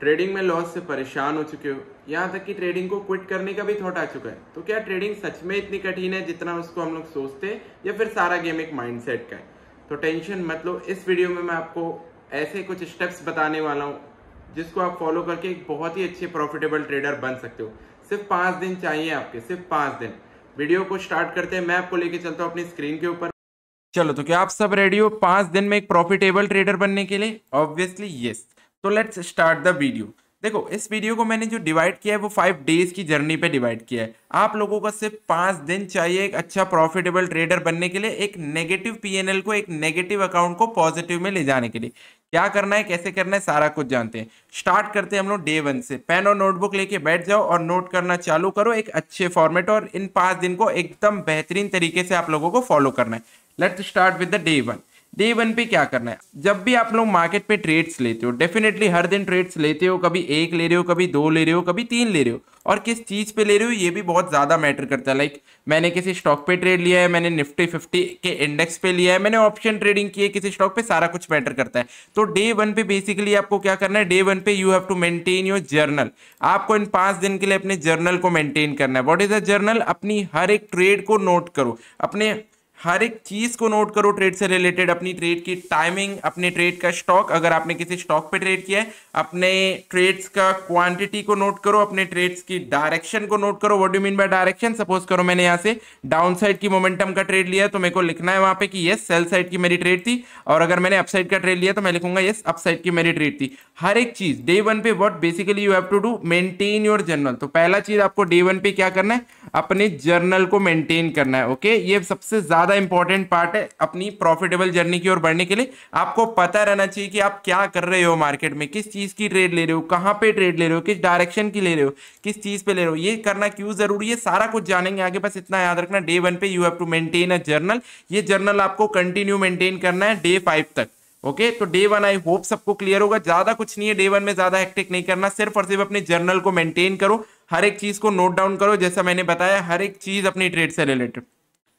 Trading में loss से परेशान हो चुके हो यहाँ तक कि ट्रेडिंग को क्विट करने का भी थॉट आ चुका है तो क्या ट्रेडिंग सच में इतनी कठिन है जितना उसको हम लोग सोचते हैं या फिर सारा गेम एक माइंडसेट का है तो टेंशन मत लो इस वीडियो में मैं आपको ऐसे कुछ स्टेप्स बताने वाला हूँ जिसको आप फॉलो करके एक बहुत ही अच्छे प्रॉफिटेबल ट्रेडर बन सकते हो सिर्फ पाँच दिन चाहिए आपके सिर्फ पाँच दिन वीडियो को स्टार्ट करते हैं मैं आपको लेके चलता हूँ अपनी स्क्रीन के ऊपर चलो तो क्या आप सब रेडी हो दिन में एक प्रॉफिटेबल ट्रेडर बनने के लिए ऑब्वियसली यस तो लेट्स स्टार्ट द वीडियो देखो इस वीडियो को मैंने जो डिवाइड किया है वो फाइव डेज की जर्नी पे डिवाइड किया है आप लोगों का सिर्फ पाँच दिन चाहिए एक अच्छा प्रॉफिटेबल ट्रेडर बनने के लिए एक नेगेटिव पीएनएल को एक नेगेटिव अकाउंट को पॉजिटिव में ले जाने के लिए क्या करना है कैसे करना है सारा कुछ जानते हैं स्टार्ट करते हैं हम लोग डे वन से पेन और नोटबुक लेके बैठ जाओ और नोट करना चालू करो एक अच्छे फॉर्मेट और इन पाँच दिन को एकदम बेहतरीन तरीके से आप लोगों को फॉलो करना है let's start with the day one day one पे क्या करना है जब भी आप लोग मार्केट पे ट्रेड्स लेते हो डेफिनेटली हर दिन ट्रेड्स लेते हो कभी एक ले रहे हो कभी दो ले रहे हो कभी तीन ले रहे हो और किस चीज़ पे ले रहे हो ये भी बहुत ज़्यादा मैटर करता है लाइक मैंने किसी स्टॉक पे ट्रेड लिया है मैंने निफ्टी फिफ्टी के इंडेक्स पे लिया है मैंने ऑप्शन ट्रेडिंग की है किसी स्टॉक पे सारा कुछ मैटर करता है तो डे वन पे बेसिकली आपको क्या करना है डे वन पे you have to maintain your journal आपको इन पांच दिन के लिए अपने जर्नल को मेंटेन करना है वॉट इज अ जर्नल अपनी हर एक ट्रेड को नोट करो अपने हर एक चीज को नोट करो ट्रेड से रिलेटेड अपनी ट्रेड की टाइमिंग अपने ट्रेड का स्टॉक अगर आपने किसी स्टॉक पे ट्रेड किया है अपने ट्रेड्स का क्वांटिटी को नोट करो अपने ट्रेड्स की डायरेक्शन को नोट करो what do mean by direction suppose करो मैंने यहाँ से डाउन साइड की मोमेंटम का ट्रेड लिया तो मेरे को लिखना है वहां पर कि यस सेल साइड की मेरी ट्रेड थी और अगर मैंने अपसाइड का ट्रेड लिया तो मैं लिखूंगा यस अपसाइड की मेरी ट्रेड थी हर एक चीज डे वन पे what basically you have to do maintain your journal तो पहला चीज आपको डे वन पे क्या करना है अपने जर्नल को मेंटेन करना है ओके ये सबसे ज्यादा ज़्यादा इंपॉर्टेंट पार्ट है अपनी प्रॉफिटेबल जर्नी की ओर बढ़ने के लिए आपको पता रहना चाहिए कि आप क्या कर रहे हो मार्केट में किस चीज़ की ट्रेड ले रहे हो कहाँ पे ट्रेड ले रहे हो किस डायरेक्शन की ले रहे हो किस चीज़ पे ले रहे हो ये करना क्यों ज़रूरी है सारा कुछ जानेंगे आगे बस इतना याद रखना डे वन पे you have to maintain a journal ये जर्नल आपको कंटिन्यू मेंटेन करना है डे फाइव तक ओके okay, तो डे वन आई होप सबको क्लियर होगा ज्यादा कुछ नहीं है डे वन में ज्यादा हेक्टिक नहीं करना सिर्फ और सिर्फ अपने जर्नल को मेंटेन करो हर एक चीज को नोट डाउन करो जैसा मैंने बताया हर एक चीज अपनी ट्रेड से related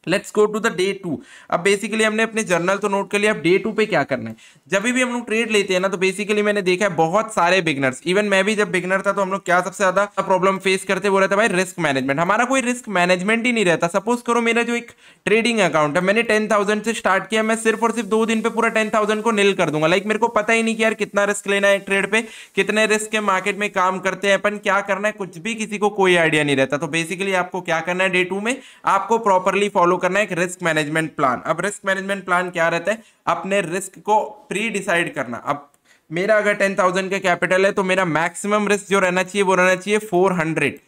let's go to the day two अब बेसिकली हमने अपने जर्नल तो नोट कर लिया अब डे टू पे क्या करना है जब भी हम लोग ट्रेड लेते हैं ना तो बेसिकली मैंने देखा है बहुत सारे बिगनर्स इवन मैं भी जब बिगनर था तो हम लोग क्या सबसे ज्यादा प्रॉब्लम फेस करते वो रहता है भाई रिस्क मैनेजमेंट हमारा कोई रिस्क मैनेजमेंट ही नहीं रहता सपोज करो मेरा जो एक ट्रेडिंग अकाउंट है मैंने टेन से स्टार्ट किया मैं सिर्फ और सिर्फ दो दिन पे पूरा टेन को निल कर दूंगा लाइक मेरे को पता ही नहीं कि यार कितना रिस्क लेना है ट्रेड पे कितने रिस्क के मार्केट में काम करते हैं अपन क्या करना है कुछ भी किसी को कोई आइडिया नहीं रहता तो बेसिकली आपको क्या करना है डे टू में आपको प्रॉपरली फॉलो फॉलो करना है एक रिस्क मैनेजमेंट प्लान अब रिस्क मैनेजमेंट प्लान क्या रहता है अपने रिस्क को प्री डिसाइड करना अब मेरा अगर टेन थाउजेंड का कैपिटल है तो मेरा मैक्सिमम रिस्क जो रहना चाहिए वो रहना चाहिए फोर हंड्रेड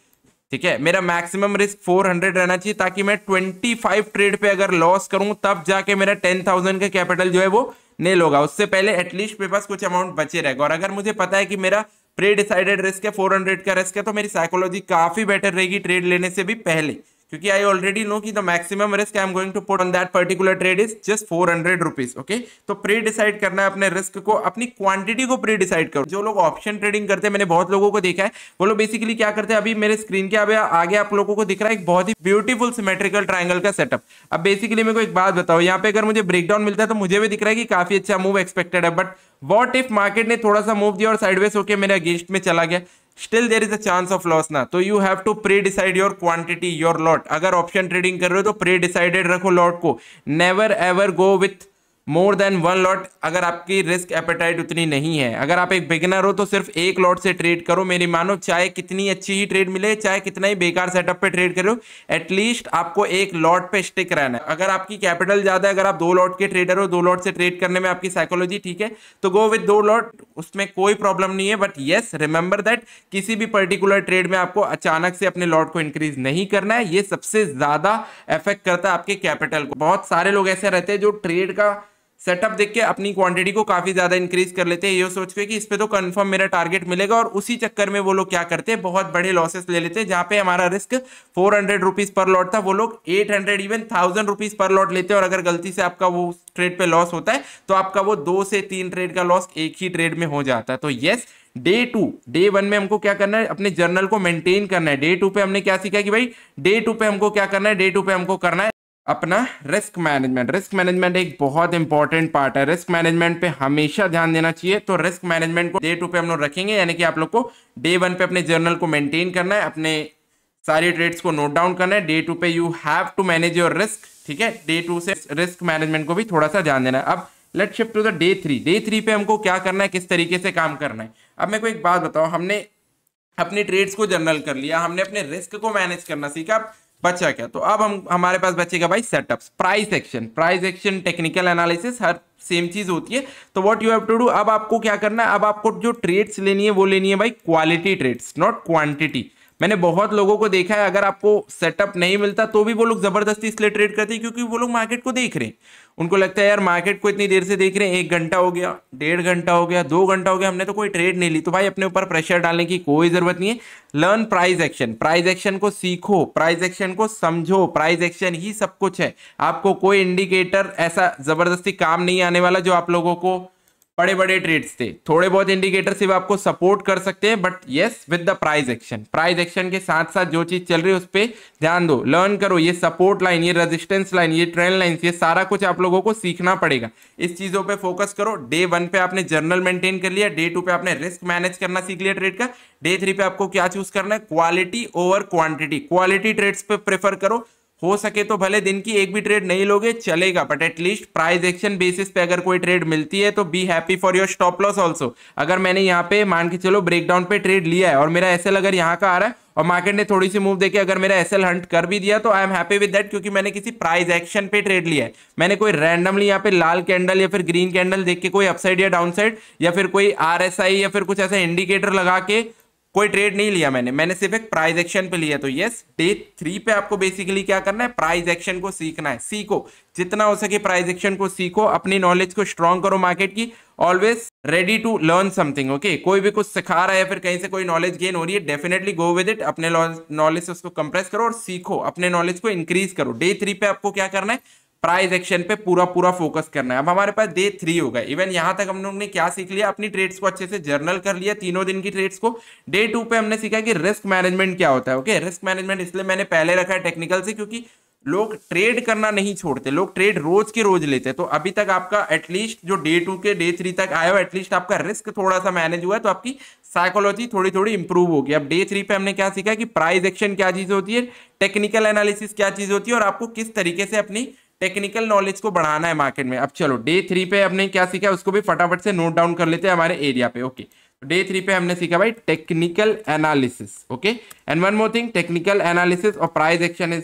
ठीक है मेरा मैक्सिमम रिस्क फोर हंड्रेड रहना चाहिए ताकि मैं ट्वेंटी फाइव ट्रेड पे अगर लॉस करूं तब जाके मेरा टेन थाउजेंड का कैपिटल जो है वो नेल होगा उससे पहले एटलीस्ट मेरे पास कुछ अमाउंट बचे रहेगा और अगर मुझे पता है कि मेरा प्री डिसाइडेड रिस्क है 400 का रिस्क है तो मेरी साइकोलॉजी काफी बेटर रहेगी ट्रेड लेने से भी पहले आई ऑलरेडी नो की the the risk I am going to put on that particular trade is just four hundred rupees okay तो प्री डिसाइड करना है अपने रिस्क को अपनी क्वांटिटी को प्री डिसाइड करो जो लोग ऑप्शन ट्रेडिंग करते हैं मैंने बहुत लोगों को देखा है वो लोग बेसिकली क्या करते हैं अभी मेरे स्क्रीन के अब आगे आप लोगों को दिख रहा है एक बहुत ही ब्यूटीफुल सिमेट्रिकल ट्राइंगल का सेटअप अब बेसिकली मेरे को एक बात बताओ यहाँ पे अगर मुझे ब्रेकडाउन मिलता है तो मुझे भी दिख रहा है कि काफी अच्छा मूव एक्सपेक्टेड है बट वॉट इफ मार्केट ने थोड़ा सा मूव दिया और साइडवेज होकर मेरे अगेंस्ट में चला गया still there is a chance of loss ना तो you have to pre decide your quantity your lot अगर ऑप्शन ट्रेडिंग कर रहे हो तो प्री डिसाइडेड रखो लॉट को never ever go with more than one lot अगर आपकी रिस्क एपेटाइट उतनी नहीं है अगर आप एक बिगिनर हो तो सिर्फ एक लॉट से ट्रेड करो मेरी मानो चाहे कितनी अच्छी ही ट्रेड मिले चाहे कितना ही बेकार सेटअप पे ट्रेड करो एटलीस्ट आपको एक लॉट पे स्टिक रहना है अगर आपकी कैपिटल ज़्यादा है अगर आप दो लॉट के ट्रेडर हो दो लॉट से ट्रेड करने में आपकी साइकोलॉजी ठीक है तो गो विथ दो लॉट उसमें कोई प्रॉब्लम नहीं है बट येस रिमेंबर दैट किसी भी पर्टिकुलर ट्रेड में आपको अचानक से अपने लॉट को इंक्रीज नहीं करना है ये सबसे ज़्यादा इफेक्ट करता है आपके कैपिटल को बहुत सारे लोग ऐसे रहते हैं जो ट्रेड का सेटअप देख के अपनी क्वांटिटी को काफ़ी ज़्यादा इंक्रीज कर लेते हैं ये सोच के कि इस पर तो कंफर्म मेरा टारगेट मिलेगा और उसी चक्कर में वो लोग क्या करते हैं बहुत बड़े लॉसेस ले लेते हैं जहाँ पे हमारा रिस्क फोर हंड्रेड रुपीज़ पर लॉट था वो लोग eight hundred even thousand rupees पर लॉट लेते हैं और अगर गलती से आपका वो ट्रेड पे लॉस होता है तो आपका वो दो से तीन ट्रेड का लॉस एक ही ट्रेड में हो जाता है तो yes day two day one में हमको क्या करना है अपने जर्नल को मेंटेन करना है डे टू पे हमने क्या सीखा कि भाई डे टू पे हमको क्या करना है डे टू पे हमको करना है अपना रिस्क मैनेजमेंट रिस्क मैनेजमेंट एक बहुत इंपॉर्टेंट पार्ट है रिस्क मैनेजमेंट पे हमेशा ध्यान देना चाहिए तो रिस्क मैनेजमेंट को डे टू पे हम लोग रखेंगे यानी कि आप लोग को डे वन पे अपने जर्नल को मेंटेन करना है अपने सारी ट्रेड्स को नोट डाउन करना है डे टू पे you have to manage your risk ठीक है डे टू से रिस्क मैनेजमेंट को भी थोड़ा सा ध्यान देना है अब let shift to the day three day three पे हमको क्या करना है किस तरीके से काम करना है अब मेरे को एक बात बताओ हमने अपने ट्रेड्स को जर्नल कर लिया हमने अपने रिस्क को मैनेज करना सीखा बचा क्या तो अब हम हमारे पास बचेगा भाई setups price action price action technical analysis हर सेम चीज होती है तो what you have to do अब आपको क्या करना है अब आपको जो ट्रेड्स लेनी है वो लेनी है भाई क्वालिटी ट्रेड्स नॉट क्वांटिटी मैंने बहुत लोगों को देखा है अगर आपको सेटअप नहीं मिलता तो भी वो लोग ज़बरदस्ती इसलिए ट्रेड करते हैं क्योंकि वो लोग मार्केट को देख रहे हैं उनको लगता है यार मार्केट को इतनी देर से देख रहे हैं एक घंटा हो गया डेढ़ घंटा हो गया दो घंटा हो गया हमने तो कोई ट्रेड नहीं ली तो भाई अपने ऊपर प्रेशर डालने की कोई ज़रूरत नहीं है learn price action price action को सीखो प्राइज एक्शन को समझो प्राइज एक्शन ही सब कुछ है आपको कोई इंडिकेटर ऐसा ज़बरदस्ती काम नहीं आने वाला जो आप लोगों को बड़े बड़े ट्रेड्स थे थोड़े बहुत इंडिकेटर सिर्फ आपको सपोर्ट कर सकते हैं बट ये with the price action price action के साथ साथ जो चीज चल रही है उस पर ध्यान दो लर्न करो ये सपोर्ट लाइन ये रेजिस्टेंस लाइन ये ट्रेंड लाइन ये सारा कुछ आप लोगों को सीखना पड़ेगा इस चीजों पर फोकस करो डे वन पे आपने जर्नल मेंटेन कर लिया डे टू पे आपने रिस्क मैनेज करना सीख लिया ट्रेड का डे थ्री पे आपको क्या चूज करना है quality over quantity quality trades पे प्रेफर करो हो सके तो भले दिन की एक भी ट्रेड नहीं लोगे चलेगा but at least price action basis पे अगर कोई ट्रेड मिलती है तो be happy for your stop loss also अगर मैंने यहाँ पे मान के चलो ब्रेकडाउन पे ट्रेड लिया है और मेरा एस अगर यहाँ का आ रहा है और मार्केट ने थोड़ी सी मूव देके अगर मेरा एसएल हंट कर भी दिया तो I am happy with that क्योंकि मैंने किसी प्राइस एक्शन पे ट्रेड लिया है मैंने कोई रैंडमली यहाँ पे लाल कैंडल या फिर ग्रीन कैंडल देख के कोई अपसाइड या डाउनसाइड या फिर कोई आरएसआई या फिर कुछ ऐसा इंडिकेटर लगा के कोई ट्रेड नहीं लिया मैंने मैंने सिर्फ एक प्राइज एक्शन पे लिया तो यस डे थ्री पे आपको बेसिकली क्या करना है प्राइज एक्शन को सीखना है सीखो जितना हो सके प्राइज एक्शन को सीखो अपनी नॉलेज को स्ट्रॉन्ग करो मार्केट की always ready to learn something okay कोई भी कुछ सिखा रहा है फिर कहीं से कोई नॉलेज गेन हो रही है डेफिनेटली गो विद इट अपने नॉलेज उसको कंप्रेस करो और सीखो अपने नॉलेज को इंक्रीज करो डे थ्री पे आपको क्या करना है प्राइस एक्शन पे पूरा पूरा फोकस करना है अब हमारे पास डे थ्री हो गए इवन यहाँ तक हम लोग ने क्या सीख लिया अपनी ट्रेड्स को अच्छे से जर्नल कर लिया तीनों दिन की ट्रेड्स को डे टू पे हमने सीखा कि रिस्क मैनेजमेंट क्या होता है ओके रिस्क मैनेजमेंट इसलिए मैंने पहले रखा है टेक्निकल से क्योंकि लोग ट्रेड करना नहीं छोड़ते लोग ट्रेड रोज के रोज लेते तो अभी तक आपका एटलीस्ट जो डे टू के डे थ्री तक आया हो एटलीस्ट आपका रिस्क थोड़ा सा मैनेज हुआ है तो आपकी साइकोलॉजी थोड़ी थोड़ी इंप्रूव होगी अब डे थ्री पे हमने क्या सीखा कि प्राइस एक्शन क्या चीज होती है टेक्निकल एनालिसिस क्या चीज होती है और आपको किस तरीके से अपनी टेक्निकल नॉलेज को बढ़ाना है मार्केट में अब चलो डे थ्री पे हमने क्या सीखा उसको भी फटाफट से नोट डाउन कर लेते हैं हमारे एरिया पे ओके डे थ्री पे हमने सीखा भाई technical analysis okay and one more thing technical analysis और प्राइज एक्शन इज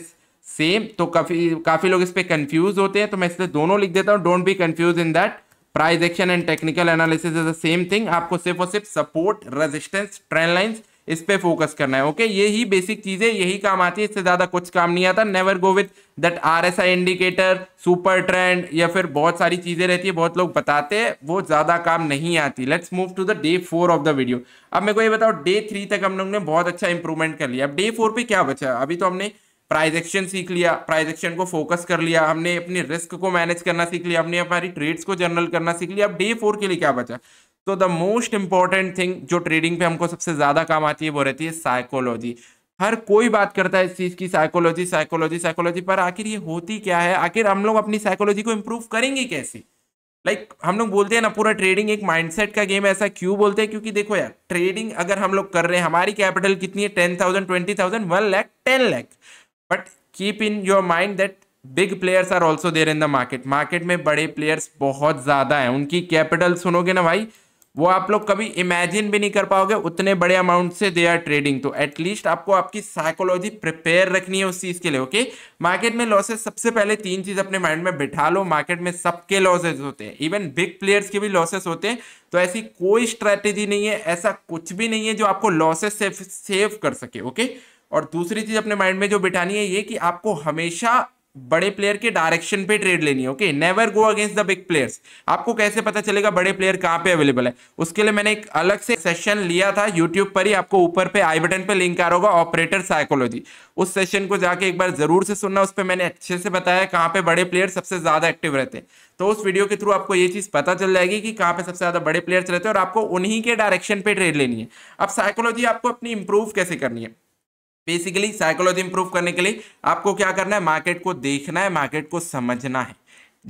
सेम तो काफी काफी लोग इस पर कंफ्यूज होते हैं तो मैं इसलिए दोनों लिख देता हूँ don't be confuse in that price action and technical analysis is the same thing आपको सिर्फ और सिर्फ सपोर्ट रेजिस्टेंस ट्रेंड लाइन्स इस पर फोकस करना है ओके यही बेसिक चीज है यही काम आती है इससे ज्यादा कुछ काम नहीं आता never go with that R S I indicator super trend या फिर बहुत सारी चीजें रहती है बहुत लोग बताते हैं वो ज्यादा काम नहीं आती let's move to the day four of the video अब मेरे को ये बताओ डे थ्री तक हम लोग ने बहुत अच्छा इंप्रूवमेंट कर लिया अब डे फोर पे क्या बचा अभी तो हमने प्राइज एक्शन सीख लिया प्राइज एक्शन को फोकस कर लिया हमने अपने रिस्क को मैनेज करना सीख लिया हमने हमारी ट्रेड्स को जनरल करना सीख लिया अब डे फोर के लिए क्या बचा तो द मोस्ट इंपॉर्टेंट थिंग जो ट्रेडिंग पे हमको सबसे ज़्यादा काम आती है वो रहती है साइकोलॉजी हर कोई बात करता है इस चीज़ की साइकोलॉजी साइकोलॉजी साइकोलॉजी पर आखिर ये होती क्या है आखिर हम लोग अपनी साइकोलॉजी को इम्प्रूव करेंगे कैसे लाइक like, हम लोग बोलते हैं ना पूरा ट्रेडिंग एक माइंडसेट का गेम ऐसा क्यों बोलते हैं क्योंकि देखो यार ट्रेडिंग अगर हम लोग कर रहे हैं हमारी कैपिटल कितनी है ten thousand twenty thousand one lakh ten lakh but keep in your mind that big players are also there in the market market में बड़े प्लेयर्स बहुत ज़्यादा हैं उनकी कैपिटल सुनोगे ना भाई वो आप लोग कभी इमेजिन भी नहीं कर पाओगे उतने बड़े अमाउंट से दे आर ट्रेडिंग तो एटलीस्ट आपको आपकी साइकोलॉजी प्रिपेयर रखनी है उस चीज़ के लिए ओके मार्केट में लॉसेस सबसे पहले तीन चीज़ अपने माइंड में बिठा लो मार्केट में सबके लॉसेज होते हैं इवन बिग प्लेयर्स के भी लॉसेस होते हैं तो ऐसी कोई स्ट्रैटेजी नहीं है ऐसा कुछ भी नहीं है जो आपको लॉसेस से सेव कर सके ओके और दूसरी चीज़ अपने माइंड में जो बिठानी है ये कि आपको हमेशा बड़े प्लेयर के डायरेक्शन पे ट्रेड लेनी है okay never go against the big players आपको कैसे पता चलेगा बड़े प्लेयर कहाँ पे अवेलेबल है उसके लिए मैंने एक अलग से सेशन लिया था यूट्यूब पर ही आपको ऊपर पे आई बटन पे लिंक आ रहा होगा ऑपरेटर साइकोलॉजी उस सेशन को जाके एक बार जरूर से सुनना उस पर मैंने अच्छे से बताया कहाँ पे बड़े प्लेयर सबसे ज्यादा एक्टिव रहते हैं तो उस वीडियो के थ्रू आपको ये चीज पता चल जाएगी कि कहाँ पे सबसे ज्यादा बड़े प्लेयर्स रहते हैं और आपको उन्हीं के डायरेक्शन पे ट्रेड लेनी है अब साइकोलॉजी आपको अपनी इंप्रूव कैसे करनी है बेसिकली साइकोलॉजी इंप्रूव करने के लिए आपको क्या करना है मार्केट को देखना है मार्केट को समझना है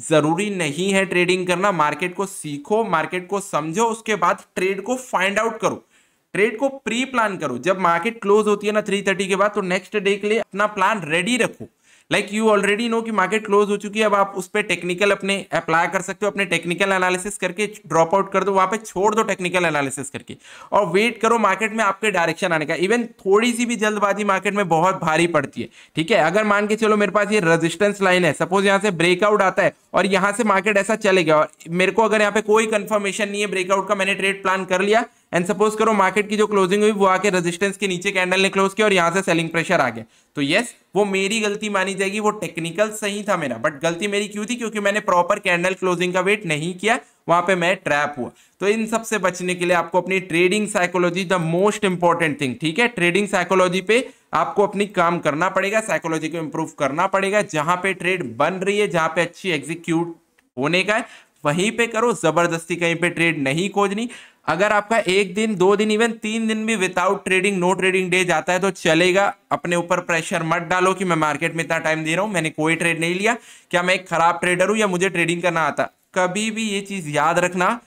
जरूरी नहीं है ट्रेडिंग करना मार्केट को सीखो मार्केट को समझो उसके बाद ट्रेड को फाइंड आउट करो ट्रेड को प्री प्लान करो जब मार्केट क्लोज होती है ना थ्री थर्टी के बाद तो नेक्स्ट डे के लिए अपना प्लान रेडी रखो लाइक यू ऑलरेडी नो कि मार्केट क्लोज हो चुकी है अब आप उस पर टेक्निकल अपने अप्लाई कर सकते हो अपने टेक्निकल एनालिसिस करके ड्रॉप आउट कर दो वहाँ पे छोड़ दो टेक्निकल एनालिसिस करके और वेट करो मार्केट में आपके डायरेक्शन आने का इवन थोड़ी सी भी जल्दबाजी मार्केट में बहुत भारी पड़ती है ठीक है अगर मान के चलो मेरे पास ये रजिस्टेंस लाइन है सपोज यहाँ से ब्रेकआउट आता है और यहाँ से मार्केट ऐसा चले गया और मेरे को अगर यहाँ पे कोई कंफर्मेशन नहीं है ब्रेकआउट का मैंने ट्रेड प्लान कर लिया एंड सपोज करो मार्केट की जो क्लोजिंग हुई वो आके रेजिस्टेंस के नीचे कैंडल ने क्लोज किया और यहाँ से सेलिंग प्रेशर आ गया तो यस वो मेरी गलती मानी जाएगी वो टेक्निकल सही था मेरा बट गलती मेरी क्यों थी क्योंकि मैंने प्रॉपर कैंडल क्लोजिंग का वेट नहीं किया वहां पे मैं ट्रैप हुआ तो इन सब से बचने के लिए आपको अपनी trading psychology the most important thing ठीक है ट्रेडिंग साइकोलॉजी पे आपको अपनी काम करना पड़ेगा साइकोलॉजी को इंप्रूव करना पड़ेगा जहां पे ट्रेड बन रही है जहां पे अच्छी एग्जीक्यूट होने का है वहीं पे करो जबरदस्ती कहीं पे ट्रेड नहीं खोजनी अगर आपका एक दिन दो दिन इवन तीन दिन भी without trading no trading day जाता है तो चलेगा अपने ऊपर प्रेशर मत डालो कि मैं मार्केट में इतना टाइम दे रहा हूं मैंने कोई ट्रेड नहीं लिया क्या मैं एक खराब ट्रेडर हूं या मुझे ट्रेडिंग करना आता कभी भी ये चीज़ याद रखना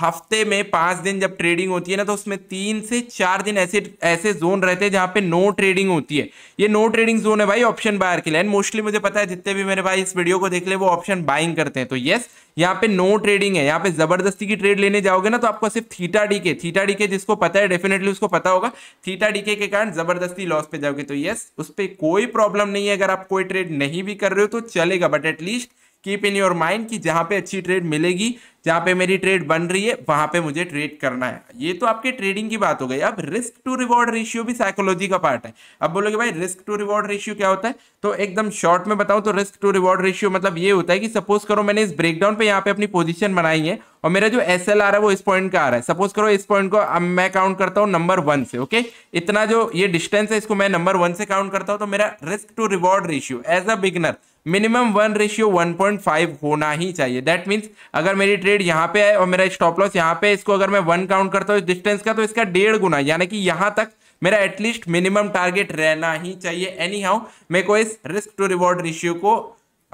हफ्ते में पांच दिन जब ट्रेडिंग होती है ना तो उसमें तीन से चार दिन ऐसे ऐसे जोन रहते हैं जहां पे नो ट्रेडिंग होती है ये नो ट्रेडिंग जोन है भाई ऑप्शन बायर के लिए एंड मोस्टली मुझे पता है जितने भी मेरे भाई इस वीडियो को देख ले वो ऑप्शन बाइंग करते हैं तो यस यहाँ पे नो ट्रेडिंग है यहाँ पे जबरदस्ती की ट्रेड लेने जाओगे ना तो आपको सिर्फ theta decay theta decay जिसको पता है डेफिनेटली उसको पता होगा थीटा डी के कारण जबरदस्ती लॉस पे जाओगे तो यस उस पर कोई प्रॉब्लम नहीं है अगर आप कोई ट्रेड नहीं भी कर रहे हो तो चलेगा but at least keep in your mind कि जहाँ पे अच्छी ट्रेड मिलेगी जहाँ पे मेरी ट्रेड बन रही है वहाँ पे मुझे ट्रेड करना है ये तो आपके ट्रेडिंग की बात हो गई अब रिस्क टू रिवॉर्ड रेशियो भी साइकोलॉजी का पार्ट है अब बोलोगे भाई रिस्क टू रिवॉर्ड रेशियो क्या होता है तो एकदम शॉर्ट में बताऊँ तो रिस्क टू रिवॉर्ड रेशियो मतलब ये होता है कि सपोज करो मैंने इस ब्रेकडाउन पर यहाँ पे अपनी पोजिशन बनाई है और मेरा जो एस आ रहा है वो इस पॉइंट का आ रहा है सपोज करो इस पॉइंट को अब मैं काउंट करता हूँ नंबर वन से ओके इतना जो ये डिस्टेंस है इसको मैं नंबर वन से काउंट करता हूँ तो मेरा risk to reward ratio as a beginner minimum one ratio one point five होना ही चाहिए दैट मीन्स अगर मेरी ट्रेड यहाँ पे है और मेरा स्टॉप लॉस यहाँ पे इसको अगर मैं वन काउंट करता हूँ डिस्टेंस का तो इसका डेढ़ गुना यानी कि यहाँ तक मेरा एटलीस्ट मिनिमम टारगेट रहना ही चाहिए एनी हाउ मेरे को इस रिस्क टू रिवॉर्ड रेशियो को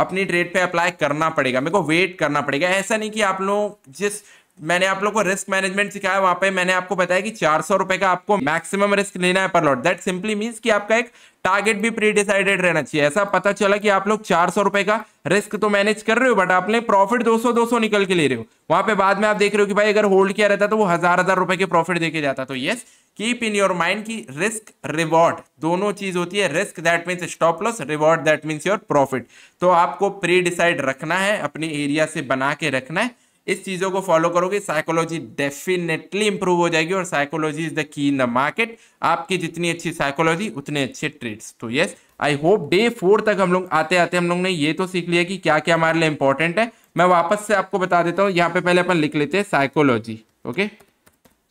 अपनी ट्रेड पे अप्लाई करना पड़ेगा मेरे को वेट करना पड़ेगा ऐसा नहीं कि आप लोग जिस मैंने आप लोग को रिस्क मैनेजमेंट सिखाया वहां पे मैंने आपको बताया कि चार सौ रुपए का आपको मैक्सिमम रिस्क लेना है पर लॉट दैट सिंपली मींस कि आपका एक टारगेट भी प्री डिसाइडेड रहना चाहिए ऐसा पता चला कि आप लोग चार सौ रुपए का रिस्क तो मैनेज कर रहे हो बट आपने प्रॉफिट 200 200 निकल के ले रहे हो वहां पे बाद में आप देख रहे हो कि भाई अगर होल्ड किया रहता तो वो हजार हजार रुपए के प्रॉफिट देके जाता तो yes keep in your mind की रिस्क रिवॉर्ड दोनों चीज होती है risk that means stop loss reward that means your profit तो आपको प्री डिसाइड रखना है अपने एरिया से बना के रखना है इस चीज़ों को फॉलो करोगे साइकोलॉजी डेफिनेटली इंप्रूव हो जाएगी और psychology is the key in the market आपकी जितनी अच्छी साइकोलॉजी उतने अच्छे ट्रेड्स तो yes I hope day four तक हम लोग आते आते हम लोग ने ये तो सीख लिया कि क्या क्या हमारे लिए इंपॉर्टेंट है मैं वापस से आपको बता देता हूँ यहाँ पे पहले अपन लिख लेते हैं साइकोलॉजी ओके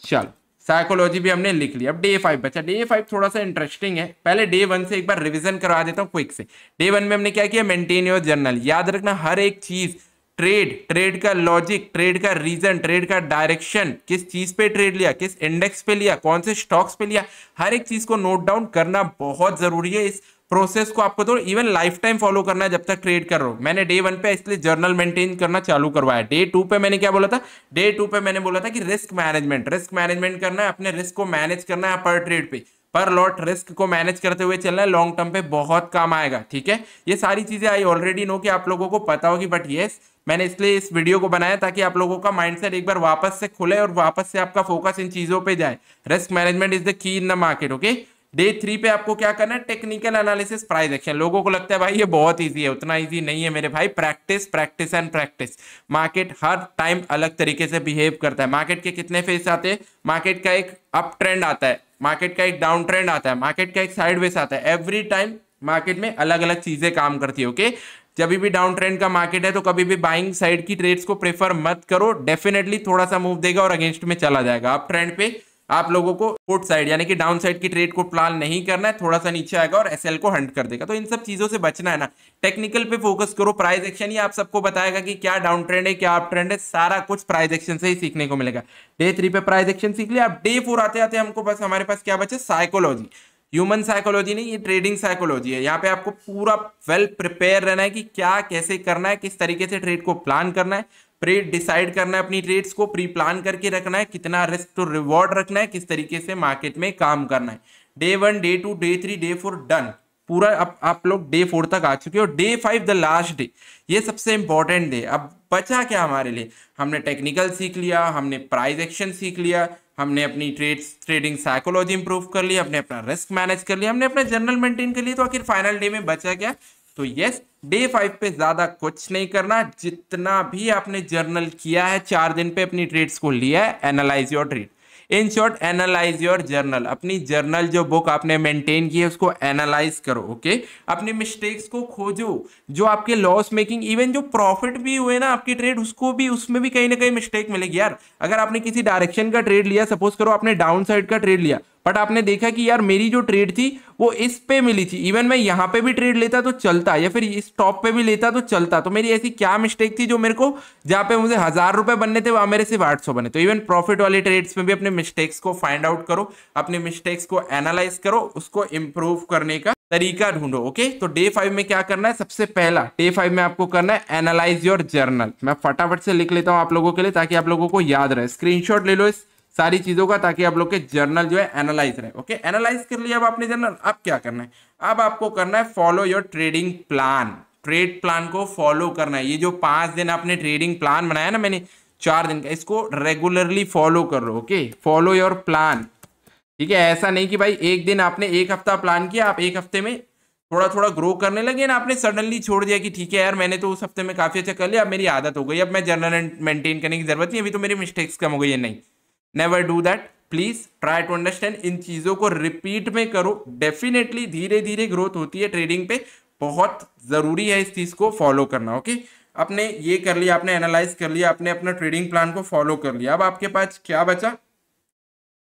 चलो साइकोलॉजी भी हमने लिख लिया अब डे फाइव बचा डे फाइव थोड़ा सा इंटरेस्टिंग है पहले डे वन से एक बार रिवीजन करवा देता हूँ क्विक से डे वन में हमने क्या किया मेंटेन योर जर्नल याद रखना हर एक चीज़ ट्रेड ट्रेड का लॉजिक ट्रेड का रीजन ट्रेड का डायरेक्शन किस चीज पे ट्रेड लिया किस इंडेक्स पे लिया कौन से स्टॉक्स पे लिया हर एक चीज को नोट डाउन करना बहुत जरूरी है इस प्रोसेस को आपको तो इवन लाइफ टाइम फॉलो करना है जब तक ट्रेड कर रहा हो मैंने डे वन पे इसलिए जर्नल मेंटेन करना चालू करवाया डे टू पे मैंने क्या बोला था डे टू पे मैंने बोला था कि रिस्क मैनेजमेंट रिस्क मैनेजमेंट करना है अपने रिस्क को मैनेज करना है पर ट्रेड पे पर लॉट रिस्क को मैनेज करते हुए चलना है लॉन्ग टर्म पे बहुत काम आएगा ठीक है ये सारी चीजें आई ऑलरेडी नो कि आप लोगों को पता होगी बट येस मैंने इसलिए इस वीडियो को बनाया ताकि आप लोगों का माइंडसेट एक बार वापस से खुले और वापस से आपका फोकस इन चीज़ों पे जाए risk management is the key in the market okay day three पे आपको क्या करना है टेक्निकल एनालिसिस प्राइस एक्शन लोगों को लगता है भाई ये बहुत इजी है उतना इजी नहीं है मेरे भाई practice practice and practice market हर टाइम अलग तरीके से बिहेव करता है मार्केट के कितने फेस आते हैं मार्केट का एक अप ट्रेंड आता है मार्केट का एक डाउन ट्रेंड आता है मार्केट का एक साइड आता है एवरी टाइम मार्केट में अलग अलग चीजें काम करती है ओके जब भी डाउन ट्रेंड का मार्केट है तो कभी भी बाइंग साइड की ट्रेड्स को प्रेफर मत करो डेफिनेटली थोड़ा सा मूव देगा और अगेंस्ट में चला जाएगा आप ट्रेंड पे आप लोगों को पोर्ट साइड यानी कि डाउन साइड की ट्रेड को प्लान नहीं करना है थोड़ा सा नीचे आएगा और एसएल को हंट कर देगा तो इन सब चीजों से बचना है ना टेक्निकल पे फोकस करो प्राइस एक्शन ही आप सबको बताएगा कि क्या डाउन ट्रेंड है क्या आप ट्रेंड है सारा कुछ प्राइस एक्शन से ही सीखने को मिलेगा डे थ्री पे प्राइस एक्शन सीख लिया आप डे फोर आते आते हमको बस हमारे पास क्या बचे साइकोलॉजी ह्यूमन साइकोलॉजी नहीं ये ट्रेडिंग साइकोलॉजी है यहाँ पे आपको पूरा वेल प्रिपेयर रहना है कि क्या कैसे करना है किस तरीके से ट्रेड को प्लान करना है प्री डिसाइड करना है अपनी ट्रेड्स को प्री प्लान करके रखना है कितना रिस्क टू रिवॉर्ड रखना है किस तरीके से मार्केट में काम करना है day one day two day three day four done पूरा अब आप, आप लोग डे फोर तक आ चुके हो day five the last day ये सबसे इंपॉर्टेंट डे अब बचा क्या हमारे लिए हमने टेक्निकल सीख लिया हमने प्राइस एक्शन सीख लिया हमने अपनी ट्रेड ट्रेडिंग साइकोलॉजी इंप्रूव कर ली हमने अपना रिस्क मैनेज कर लिया हमने अपना जर्नल मेंटेन कर लिया तो आखिर फाइनल डे में बचा क्या तो यस डे फाइव पे ज्यादा कुछ नहीं करना जितना भी आपने जर्नल किया है चार दिन पे अपनी ट्रेड्स को लिया है analyse your trade in short analyse your journal अपनी जर्नल जो बुक आपने मेंटेन की है उसको एनालाइज करो ओके okay? अपने मिस्टेक्स को खोजो जो आपके लॉस मेकिंग इवन जो प्रॉफिट भी हुए ना आपकी ट्रेड उसको भी उसमें भी कहीं ना कहीं मिस्टेक मिलेगी यार अगर आपने किसी डायरेक्शन का ट्रेड लिया सपोज करो आपने डाउन साइड का ट्रेड लिया बट आपने देखा कि यार मेरी जो ट्रेड थी वो इस पे मिली थी इवन मैं यहाँ पे भी ट्रेड लेता तो चलता या फिर इस टॉप पे भी लेता तो चलता तो मेरी ऐसी क्या मिस्टेक थी जो मेरे को जहाँ पे मुझे हज़ार रुपए बनने थे वहाँ मेरे सिर्फ आठ सौ बने तो इवन प्रॉफिट वाले ट्रेड्स में भी अपने मिस्टेक्स को फाइंड आउट करो अपने मिस्टेक्स को एनालाइज करो उसको इम्प्रूव करने का तरीका ढूंढो ओके तो डे फाइव में क्या करना है सबसे पहला डे फाइव में आपको करना है एनालाइज योर जर्नल मैं फटाफट से लिख लेता हूँ आप लोगों के लिए ताकि आप लोगों को याद रहे स्क्रीनशॉट ले लो इस सारी चीज़ों का ताकि आप लोग के जर्नल जो है एनालाइज रहे ओके एनालाइज कर लिया अब आपने जर्नल अब क्या करना है अब आपको करना है follow your trading plan trade plan को फॉलो करना है ये जो पांच दिन आपने ट्रेडिंग प्लान बनाया ना मैंने चार दिन का इसको रेगुलरली फॉलो कर लो ओके फॉलो योर प्लान ठीक है ऐसा नहीं कि भाई एक दिन आपने एक हफ्ता प्लान किया आप एक हफ्ते में थोड़ा थोड़ा ग्रो करने लगे ना आपने सडनली छोड़ दिया कि ठीक है यार मैंने तो उस हफ्ते में काफ़ी अच्छा कर लिया अब मेरी आदत हो गई अब मैं जर्नल मेंटेन करने की जरूरत नहीं अभी तो मेरी मिस्टेक्स कम हो गई है नहीं never do that please try to understand इन चीजों को रिपीट में करो डेफिनेटली धीरे धीरे ग्रोथ होती है ट्रेडिंग पे बहुत जरूरी है इस चीज को फॉलो करना ओके okay? आपने ये कर लिया आपने एनालाइज कर लिया आपने अपना ट्रेडिंग प्लान को फॉलो कर लिया अब आपके पास क्या बचा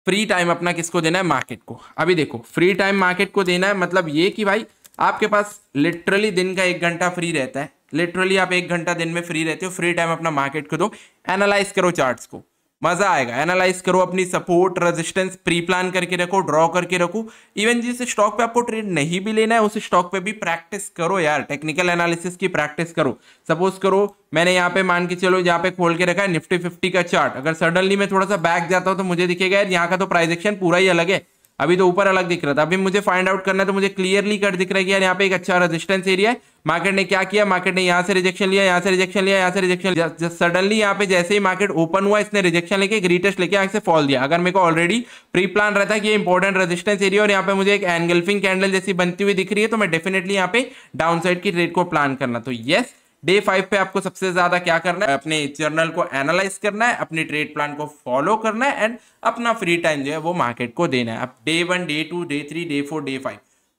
फ्री टाइम अपना किसको देना है मार्केट को अभी देखो फ्री टाइम मार्केट को देना है मतलब ये कि भाई आपके पास लिटरली दिन का एक घंटा फ्री रहता है लिटरली आप एक घंटा दिन में फ्री रहते हो फ्री टाइम अपना मार्केट को दो एनालाइज करो चार्ट्स को मजा आएगा एनालाइज करो अपनी सपोर्ट रेजिस्टेंस प्री प्लान करके रखो ड्रॉ करके रखो इवन जिस स्टॉक पे आपको ट्रेड नहीं भी लेना है उस स्टॉक पे भी प्रैक्टिस करो यार टेक्निकल एनालिसिस की प्रैक्टिस करो सपोज करो मैंने यहाँ पे मान के चलो यहाँ पे खोल के रखा है निफ्टी फिफ्टी का चार्ट अगर सडनली मैं थोड़ा सा बैक जाता हूँ तो मुझे दिखेगा यार यहाँ का तो प्राइजेक्शन पूरा ही अलग है अभी तो ऊपर अलग दिख रहा था अभी मुझे फाइंड आउट करना है तो मुझे क्लियरली कट दिख रहा है कि यार यहाँ पे एक अच्छा रेजिस्टेंस एरिया है मार्केट ने क्या किया मार्केट ने यहाँ से रिजेक्शन लिया यहाँ से रिजेक्शन लिया यहाँ से रिजेक्शन सडनली यहाँ पे जैसे ही मार्केट ओपन हुआ इसने रिजेक्शन लेके ग्रीटेस्ट लेके यहाँ से फॉल दिया अगर मेरे को ऑलरेडी प्री प्लान रहता कि ये इंपॉर्टेंट रेजिस्टेंस एरिया और यहाँ पे मुझे एक एनगल्फिंग कैंडल जैसी बनती हुई दिख रही है तो मैं डेफिनेटली यहाँ पे डाउन साइड की ट्रेड को प्लान करना तो येस डे फाइव पे आपको सबसे ज्यादा क्या करना है अपने जर्नल को एनालाइज करना है अपने ट्रेड प्लान को फॉलो करना है एंड अपना फ्री टाइम जो है वो मार्केट को देना है अब day one day two day three day four day five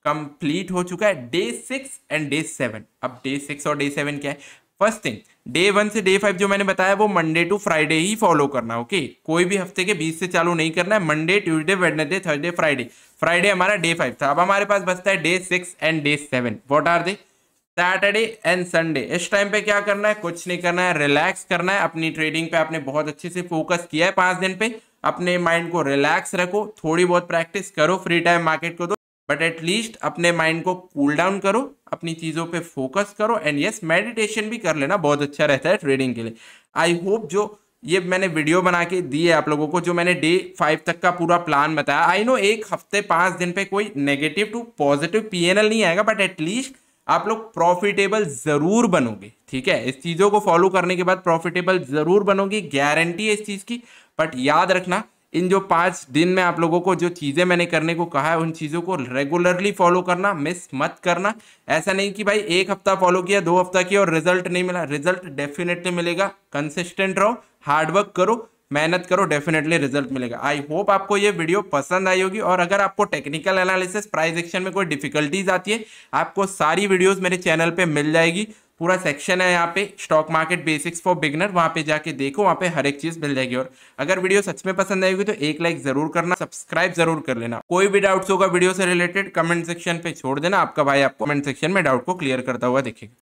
complete हो चुका है day six and day seven अब डे सिक्स और डे सेवन क्या है फर्स्ट थिंग डे वन से डे फाइव जो मैंने बताया वो मंडे टू फ्राइडे ही फॉलो करना ओके okay? कोई भी हफ्ते के बीच से चालू नहीं करना है Monday Tuesday Wednesday Thursday Friday Friday हमारा डे फाइव था अब हमारे पास बचता है day six and day seven what are they Saturday and Sunday इस टाइम पे क्या करना है कुछ नहीं करना है रिलैक्स करना है अपनी ट्रेडिंग पे आपने बहुत अच्छे से फोकस किया है पांच दिन पे अपने माइंड को रिलैक्स रखो थोड़ी बहुत प्रैक्टिस करो फ्री टाइम मार्केट को दो बट एटलीस्ट अपने माइंड को कूल डाउन करो अपनी चीज़ों पे फोकस करो एंड यस मेडिटेशन भी कर लेना बहुत अच्छा रहता है ट्रेडिंग के लिए आई होप जो ये मैंने वीडियो बना के दी है आप लोगों को जो मैंने डे फाइव तक का पूरा प्लान बताया आई नो एक हफ्ते पांच दिन पे कोई नेगेटिव टू पॉजिटिव पीएनएल नहीं आएगा बट एटलीस्ट आप लोग प्रॉफिटेबल ज़रूर बनोगे ठीक है इस चीज़ों को फॉलो करने के बाद प्रॉफिटेबल ज़रूर बनोगे गारंटी है इस चीज़ की बट याद रखना इन जो पांच दिन में आप लोगों को जो चीज़ें मैंने करने को कहा है उन चीज़ों को रेगुलरली फॉलो करना मिस मत करना ऐसा नहीं कि भाई एक हफ्ता फॉलो किया दो हफ्ता किया और रिजल्ट नहीं मिला रिजल्ट डेफिनेटली मिलेगा कंसिस्टेंट रहो हार्डवर्क करो मेहनत करो डेफिनेटली रिजल्ट मिलेगा आई होप आपको ये वीडियो पसंद आई होगी और अगर आपको टेक्निकल एनालिसिस प्राइस एक्शन में कोई डिफिकल्टीज आती है आपको सारी वीडियोस मेरे चैनल पे मिल जाएगी पूरा सेक्शन है यहाँ पे stock market basics for beginner वहाँ पे जाके देखो वहाँ पे हर एक चीज मिल जाएगी और अगर वीडियो सच में पसंद आएगी तो एक लाइक जरूर करना सब्सक्राइब जरूर कर लेना कोई भी डाउट्स होगा वीडियो से रिलेटेड कमेंट सेक्शन पे छोड़ देना आपका भाई आपको कमेंट सेक्शन में डाउट को क्लियर करता हुआ देखेगा